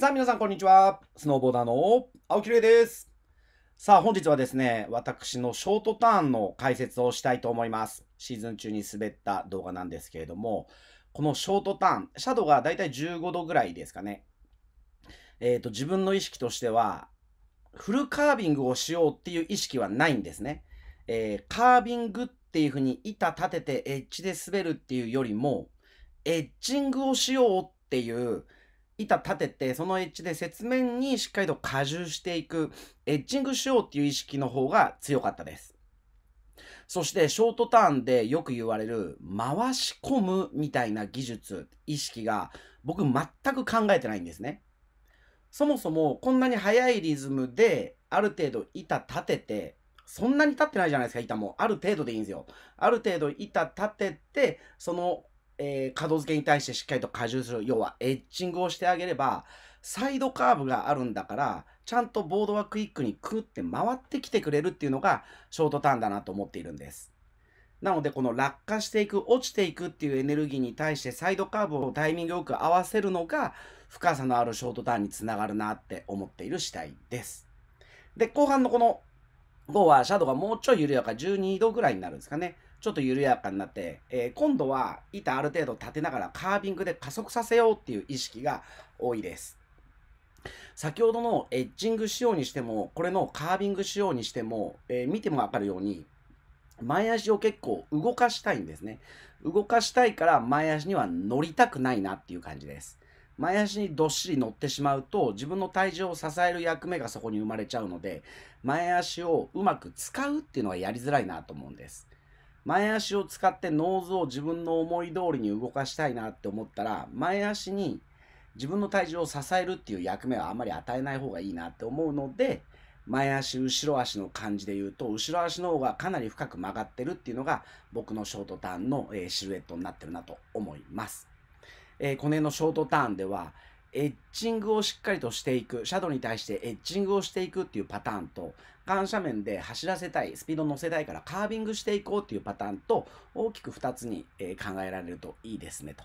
さあ皆さんこんにちは。スノーボーダーの青木玲です。さあ本日はですね、私のショートターンの解説をしたいと思います。シーズン中に滑った動画なんですけれども、このショートターン、シャドウがだいたい15度ぐらいですかね。えっ、ー、と、自分の意識としては、フルカービングをしようっていう意識はないんですね。えー、カービングっていう風に板立ててエッジで滑るっていうよりも、エッジングをしようっていう、板立ててそのエッジで雪面にしっかりと加重していくエッジングしようっていう意識の方が強かったですそしてショートターンでよく言われる回し込むみたいな技術意識が僕全く考えてないんですねそもそもこんなに速いリズムである程度板立ててそんなに立ってないじゃないですか板もある程度でいいんですよある程度板立ててそのえー、動付けに対してしっかりと荷重する要はエッチングをしてあげればサイドカーブがあるんだからちゃんとボードはクイックにクって回ってきてくれるっていうのがショートターンだなと思っているんですなのでこの落下していく落ちていくっていうエネルギーに対してサイドカーブをタイミングよく合わせるのが深さのあるショートターンにつながるなって思っている次第ですで後半のこの5はシャドウがもうちょい緩やか12度ぐらいになるんですかねちょっと緩やかになって、えー、今度は板ある程度立てながらカービングで加速させようっていう意識が多いです。先ほどのエッジング仕様にしても、これのカービング仕様にしても、えー、見てもわかるように、前足を結構動かしたいんですね。動かしたいから前足には乗りたくないなっていう感じです。前足にどっしり乗ってしまうと自分の体重を支える役目がそこに生まれちゃうので前足をうまく使うっていうのはやりづらいなと思うんです。前足を使ってノーズを自分の思い通りに動かしたいなって思ったら前足に自分の体重を支えるっていう役目はあんまり与えない方がいいなって思うので前足後ろ足の感じで言うと後ろ足の方がかなり深く曲がってるっていうのが僕のショートターンの、えシルエットになってるなと思います、えー、この辺のショートターンではエッチングをしっかりとしていくシャドウに対してエッチングをしていくっていうパターンと緩斜面で走らせたい、スピード乗せたいからカービングしていこうっていうパターンと大きく2つに、え考えられるといいですねと。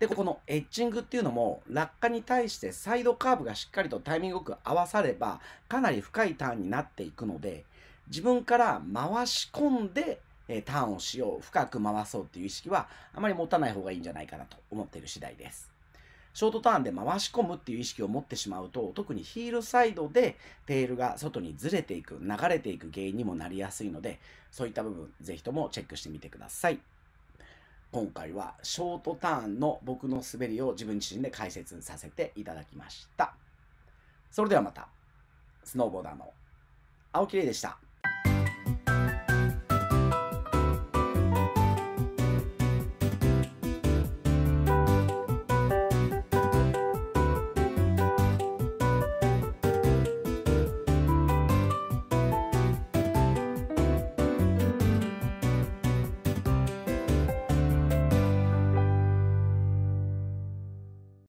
で、ここのエッチングっていうのも落下に対してサイドカーブがしっかりとタイミングよく合わさればかなり深いターンになっていくので自分から回し込んでえターンをしよう、深く回そうっていう意識はあまり持たない方がいいんじゃないかなと思っている次第です。ショートターンで回し込むっていう意識を持ってしまうと、特にヒールサイドでテールが外にずれていく、流れていく原因にもなりやすいので、そういった部分、ぜひともチェックしてみてください。今回はショートターンの僕の滑りを自分自身で解説させていただきました。それではまた、スノーボーダーの青木玲でした。